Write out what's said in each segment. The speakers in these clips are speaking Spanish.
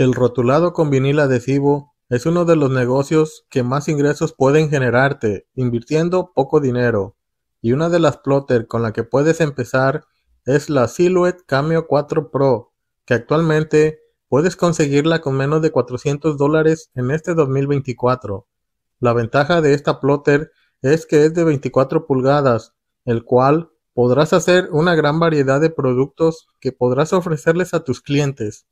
El rotulado con vinil adhesivo es uno de los negocios que más ingresos pueden generarte invirtiendo poco dinero. Y una de las plotter con la que puedes empezar es la Silhouette Cameo 4 Pro, que actualmente puedes conseguirla con menos de 400 dólares en este 2024. La ventaja de esta plotter es que es de 24 pulgadas, el cual podrás hacer una gran variedad de productos que podrás ofrecerles a tus clientes.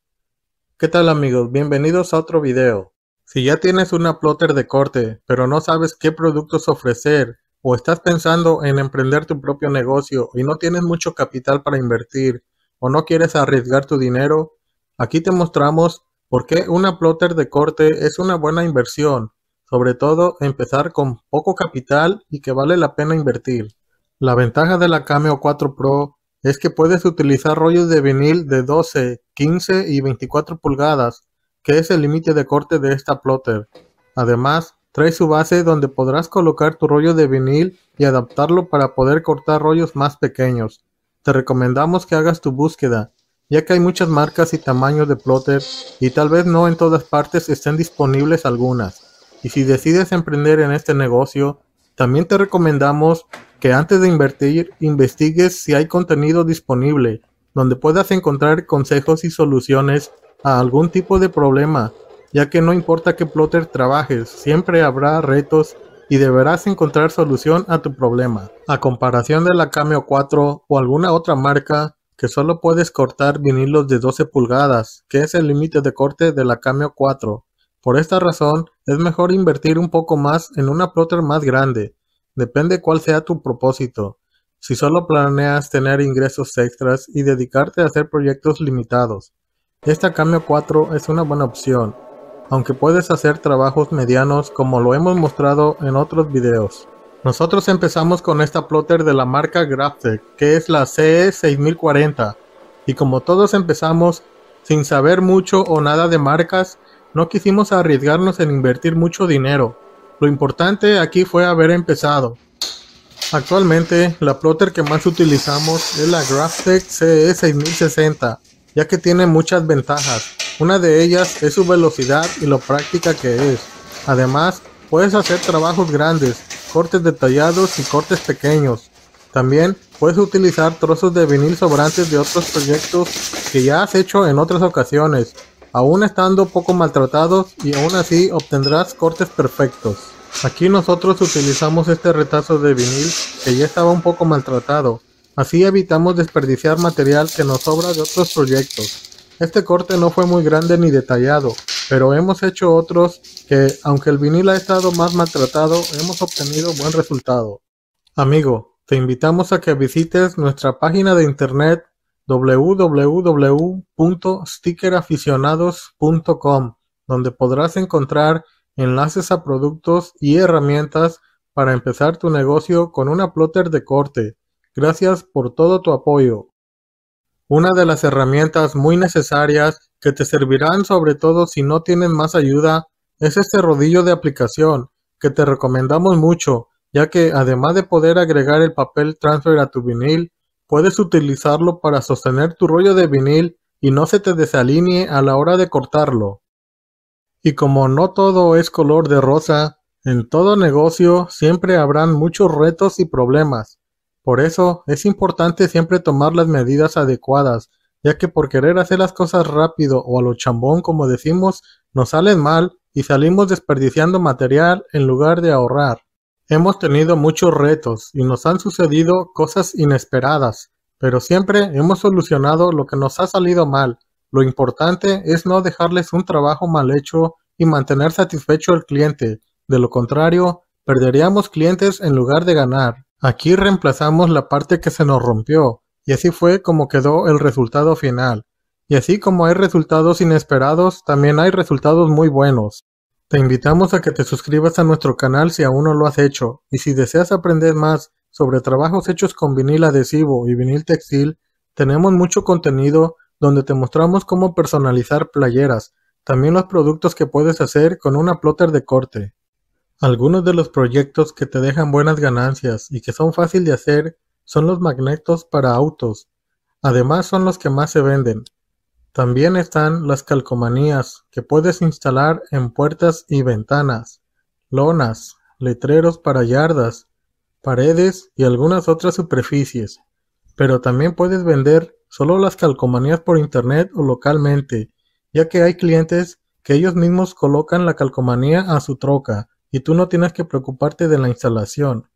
¿Qué tal amigos? Bienvenidos a otro video. Si ya tienes una plotter de corte, pero no sabes qué productos ofrecer, o estás pensando en emprender tu propio negocio y no tienes mucho capital para invertir, o no quieres arriesgar tu dinero, aquí te mostramos por qué una plotter de corte es una buena inversión, sobre todo empezar con poco capital y que vale la pena invertir. La ventaja de la Cameo 4 Pro es que puedes utilizar rollos de vinil de 12, 15 y 24 pulgadas, que es el límite de corte de esta plotter. Además, trae su base donde podrás colocar tu rollo de vinil y adaptarlo para poder cortar rollos más pequeños. Te recomendamos que hagas tu búsqueda, ya que hay muchas marcas y tamaños de plotter y tal vez no en todas partes estén disponibles algunas. Y si decides emprender en este negocio, también te recomendamos que antes de invertir investigues si hay contenido disponible donde puedas encontrar consejos y soluciones a algún tipo de problema, ya que no importa qué plotter trabajes, siempre habrá retos y deberás encontrar solución a tu problema. A comparación de la Cameo 4 o alguna otra marca que solo puedes cortar vinilos de 12 pulgadas, que es el límite de corte de la Cameo 4. Por esta razón, es mejor invertir un poco más en una plotter más grande, Depende cuál sea tu propósito. Si solo planeas tener ingresos extras y dedicarte a hacer proyectos limitados, esta Cameo 4 es una buena opción, aunque puedes hacer trabajos medianos como lo hemos mostrado en otros videos. Nosotros empezamos con esta plotter de la marca Graphtec que es la CE6040, y como todos empezamos sin saber mucho o nada de marcas, no quisimos arriesgarnos en invertir mucho dinero, lo importante aquí fue haber empezado. Actualmente, la plotter que más utilizamos es la GraphTech CE 6060, ya que tiene muchas ventajas. Una de ellas es su velocidad y lo práctica que es. Además, puedes hacer trabajos grandes, cortes detallados y cortes pequeños. También puedes utilizar trozos de vinil sobrantes de otros proyectos que ya has hecho en otras ocasiones, aún estando poco maltratados y aún así obtendrás cortes perfectos. Aquí nosotros utilizamos este retazo de vinil que ya estaba un poco maltratado, así evitamos desperdiciar material que nos sobra de otros proyectos. Este corte no fue muy grande ni detallado, pero hemos hecho otros que, aunque el vinil ha estado más maltratado, hemos obtenido buen resultado. Amigo, te invitamos a que visites nuestra página de internet www.stickeraficionados.com, donde podrás encontrar enlaces a productos y herramientas para empezar tu negocio con una plotter de corte. Gracias por todo tu apoyo. Una de las herramientas muy necesarias que te servirán sobre todo si no tienes más ayuda es este rodillo de aplicación que te recomendamos mucho, ya que además de poder agregar el papel transfer a tu vinil, Puedes utilizarlo para sostener tu rollo de vinil y no se te desalinee a la hora de cortarlo. Y como no todo es color de rosa, en todo negocio siempre habrán muchos retos y problemas. Por eso es importante siempre tomar las medidas adecuadas, ya que por querer hacer las cosas rápido o a lo chambón como decimos, nos salen mal y salimos desperdiciando material en lugar de ahorrar. Hemos tenido muchos retos y nos han sucedido cosas inesperadas, pero siempre hemos solucionado lo que nos ha salido mal. Lo importante es no dejarles un trabajo mal hecho y mantener satisfecho al cliente. De lo contrario, perderíamos clientes en lugar de ganar. Aquí reemplazamos la parte que se nos rompió, y así fue como quedó el resultado final. Y así como hay resultados inesperados, también hay resultados muy buenos. Te invitamos a que te suscribas a nuestro canal si aún no lo has hecho y si deseas aprender más sobre trabajos hechos con vinil adhesivo y vinil textil, tenemos mucho contenido donde te mostramos cómo personalizar playeras, también los productos que puedes hacer con una plotter de corte. Algunos de los proyectos que te dejan buenas ganancias y que son fácil de hacer son los magnetos para autos. Además son los que más se venden, también están las calcomanías que puedes instalar en puertas y ventanas, lonas, letreros para yardas, paredes y algunas otras superficies. Pero también puedes vender solo las calcomanías por internet o localmente, ya que hay clientes que ellos mismos colocan la calcomanía a su troca y tú no tienes que preocuparte de la instalación.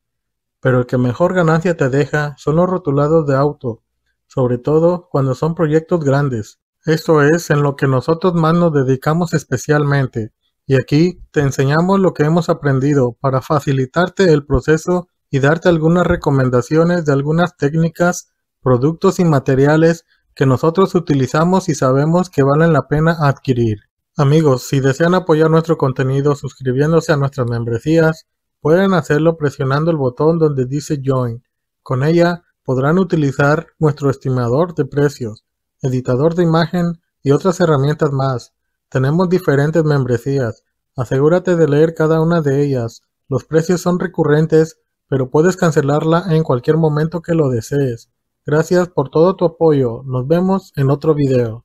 Pero el que mejor ganancia te deja son los rotulados de auto, sobre todo cuando son proyectos grandes, esto es en lo que nosotros más nos dedicamos especialmente, y aquí te enseñamos lo que hemos aprendido para facilitarte el proceso y darte algunas recomendaciones de algunas técnicas, productos y materiales que nosotros utilizamos y sabemos que valen la pena adquirir. Amigos, si desean apoyar nuestro contenido suscribiéndose a nuestras membresías, pueden hacerlo presionando el botón donde dice Join. Con ella podrán utilizar nuestro estimador de precios editador de imagen y otras herramientas más. Tenemos diferentes membresías. Asegúrate de leer cada una de ellas. Los precios son recurrentes, pero puedes cancelarla en cualquier momento que lo desees. Gracias por todo tu apoyo. Nos vemos en otro video.